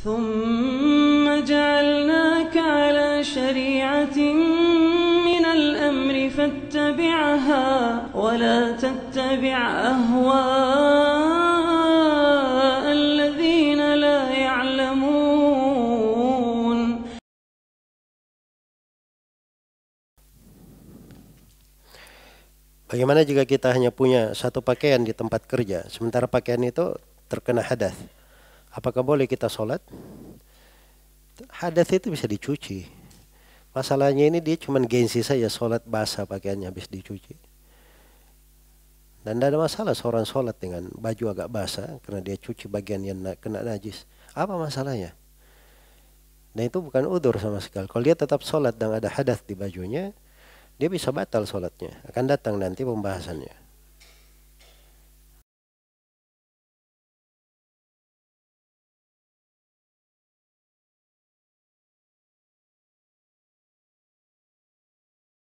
ثم جعلناك على شريعة من الأمر فاتبعها ولا تتبع أهواء Bagaimana jika kita hanya punya satu pakaian di tempat kerja, sementara pakaian itu terkena hadas? Apakah boleh kita sholat? Hadas itu bisa dicuci. Masalahnya ini dia cuma gengsi saja sholat basah pakaiannya habis dicuci. Dan tidak ada masalah seorang sholat dengan baju agak basah karena dia cuci bagian yang kena najis. Apa masalahnya? Dan itu bukan udur sama sekali. Kalau dia tetap sholat dan ada hadas di bajunya, dia bisa batal sholatnya. Akan datang nanti pembahasannya.